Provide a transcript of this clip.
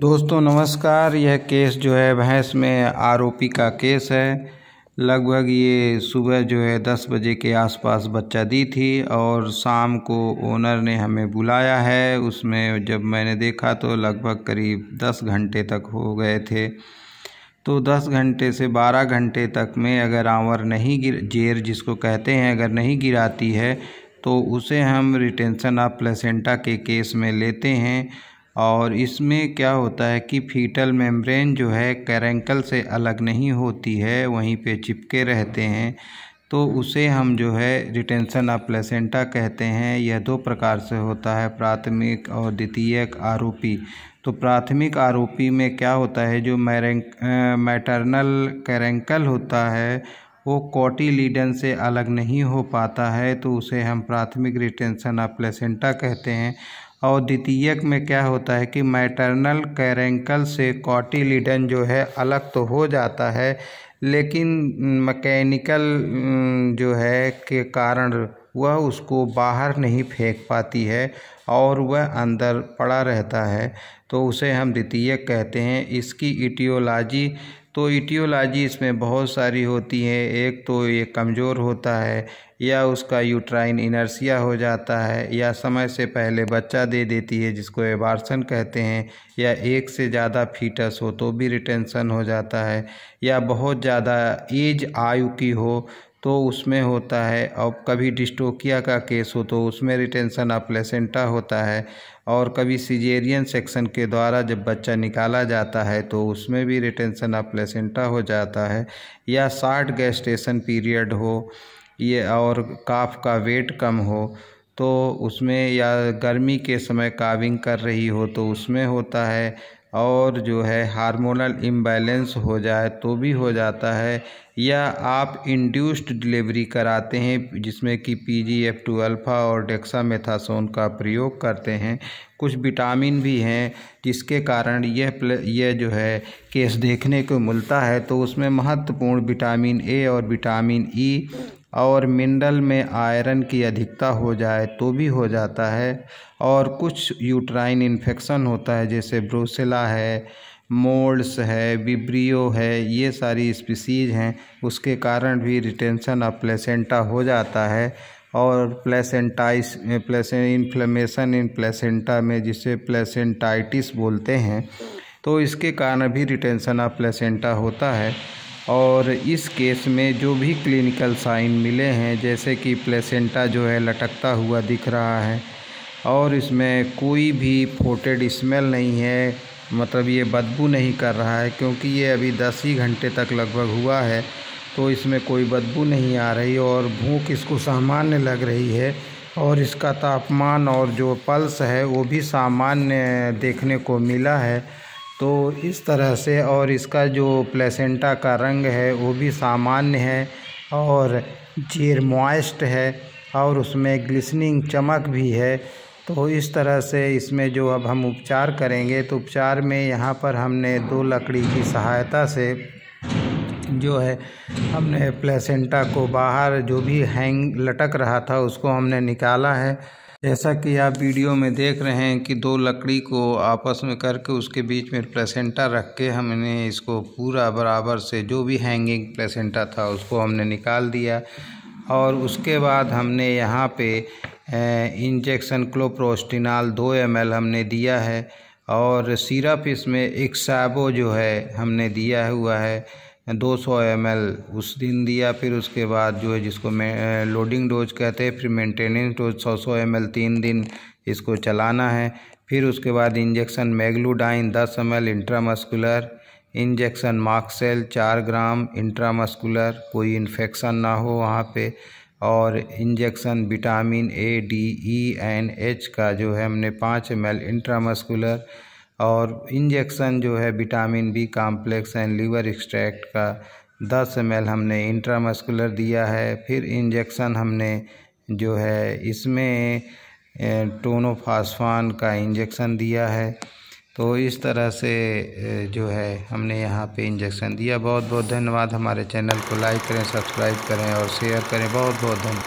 दोस्तों नमस्कार यह केस जो है भैंस में आरोपी का केस है लगभग ये सुबह जो है दस बजे के आसपास बच्चा दी थी और शाम को ओनर ने हमें बुलाया है उसमें जब मैंने देखा तो लगभग करीब दस घंटे तक हो गए थे तो दस घंटे से बारह घंटे तक में अगर आंवर नहीं गिर जेर जिसको कहते हैं अगर नहीं गिराती है तो उसे हम रिटेंशन ऑफ प्लेसेंटा के केस में लेते हैं और इसमें क्या होता है कि फीटल मेम्ब्रेन जो है कैरेंकल से अलग नहीं होती है वहीं पे चिपके रहते हैं तो उसे हम जो है रिटेंशन ऑफ प्लेसेंटा कहते हैं यह दो प्रकार से होता है प्राथमिक और द्वितीयक आरोपी तो प्राथमिक आरोपी में क्या होता है जो मैरें मैटरनल कैरेंकल होता है वो कॉटिलीडन से अलग नहीं हो पाता है तो उसे हम प्राथमिक रिटेंशन ऑफ प्लेसेंटा कहते हैं और द्वितीयक में क्या होता है कि मैटरनल कैरेंकल से कॉटिलिडन जो है अलग तो हो जाता है लेकिन मैकेनिकल जो है के कारण वह उसको बाहर नहीं फेंक पाती है और वह अंदर पड़ा रहता है तो उसे हम द्वितीयक कहते हैं इसकी इटियोलॉजी तो इटियोलॉजी इसमें बहुत सारी होती है एक तो ये कमज़ोर होता है या उसका यूट्राइन इनर्सिया हो जाता है या समय से पहले बच्चा दे देती है जिसको एबार्सन कहते हैं या एक से ज़्यादा फीटस हो तो भी रिटेंशन हो जाता है या बहुत ज़्यादा एज आयु की हो तो उसमें होता है और कभी डिस्टोकिया का केस हो तो उसमें रिटेंशन ऑफ प्लेसेंटा होता है और कभी सीजेरियन सेक्शन के द्वारा जब बच्चा निकाला जाता है तो उसमें भी रिटेंशन ऑफ प्लेसेंटा हो जाता है या शार्ट गैस्टेशन पीरियड हो ये और काफ का वेट कम हो तो उसमें या गर्मी के समय काविंग कर रही हो तो उसमें होता है और जो है हार्मोनल इम्बैलेंस हो जाए तो भी हो जाता है या आप इंड्यूस्ड डिलीवरी कराते हैं जिसमें कि P G F two alpha और डेक्सामेथासोन का प्रयोग करते हैं कुछ विटामिन भी हैं जिसके कारण यह यह जो है केस देखने को मिलता है तो उसमें महत्वपूर्ण विटामिन ए और विटामिन ई e और मिनरल में आयरन की अधिकता हो जाए तो भी हो जाता है और कुछ यूट्राइन इन्फेक्शन होता है जैसे ब्रोसेला है मोल्ड्स है विब्रियो है ये सारी स्पीसीज हैं उसके कारण भी रिटेंशन ऑफ प्लेसेंटा हो जाता है और प्लेसेंटाइस प्लेसे इन्फ्लेमेशन इन प्लेसेंटा में जिसे प्लेसेंटाइटिस बोलते हैं तो इसके कारण भी रिटेंशन ऑफ प्लेसेंटा होता है और इस केस में जो भी क्लिनिकल साइन मिले हैं जैसे कि प्लेसेंटा जो है लटकता हुआ दिख रहा है और इसमें कोई भी फोटेड स्मेल नहीं है मतलब ये बदबू नहीं कर रहा है क्योंकि ये अभी दस ही घंटे तक लगभग हुआ है तो इसमें कोई बदबू नहीं आ रही और भूख इसको सामान्य लग रही है और इसका तापमान और जो पल्स है वो भी सामान्य देखने को मिला है तो इस तरह से और इसका जो प्लेसेंटा का रंग है वो भी सामान्य है और चीर मॉइस्ट है और उसमें ग्लिसनिंग चमक भी है तो इस तरह से इसमें जो अब हम उपचार करेंगे तो उपचार में यहाँ पर हमने दो लकड़ी की सहायता से जो है हमने प्लेसेंटा को बाहर जो भी हैंग लटक रहा था उसको हमने निकाला है जैसा कि आप वीडियो में देख रहे हैं कि दो लकड़ी को आपस में करके उसके बीच में प्लेसेंटा रख के हमने इसको पूरा बराबर से जो भी हैंगिंग प्लेसेंटा था उसको हमने निकाल दिया और उसके बाद हमने यहाँ पे इंजेक्शन क्लोप्रोस्टिनाल दो एम हमने दिया है और सिरप इसमें एक साबो जो है हमने दिया हुआ है दो सौ एम उस दिन दिया फिर उसके बाद जो है जिसको में लोडिंग डोज कहते हैं फिर मेंटेनेंस डोज सौ सौ एम तीन दिन इसको चलाना है फिर उसके बाद इंजेक्शन मैग्लूडाइन दस एम एल इंट्रामस्कुलर इंजेक्शन मार्क्सेल चार ग्राम इंट्रामस्कुलर कोई इन्फेक्शन ना हो वहाँ पे और injection vitamin A D E and H का जो है हमने पाँच एम एल इंट्रामस्कुलर और इंजेक्शन जो है vitamin B complex and liver extract का दस एम हमने इंट्रामस्कुलर दिया है फिर इंजेक्शन हमने जो है इसमें टोनोफासफान का इंजेक्शन दिया है तो इस तरह से जो है हमने यहाँ पे इंजेक्शन दिया बहुत बहुत धन्यवाद हमारे चैनल को लाइक करें सब्सक्राइब करें और शेयर करें बहुत बहुत धन्यवाद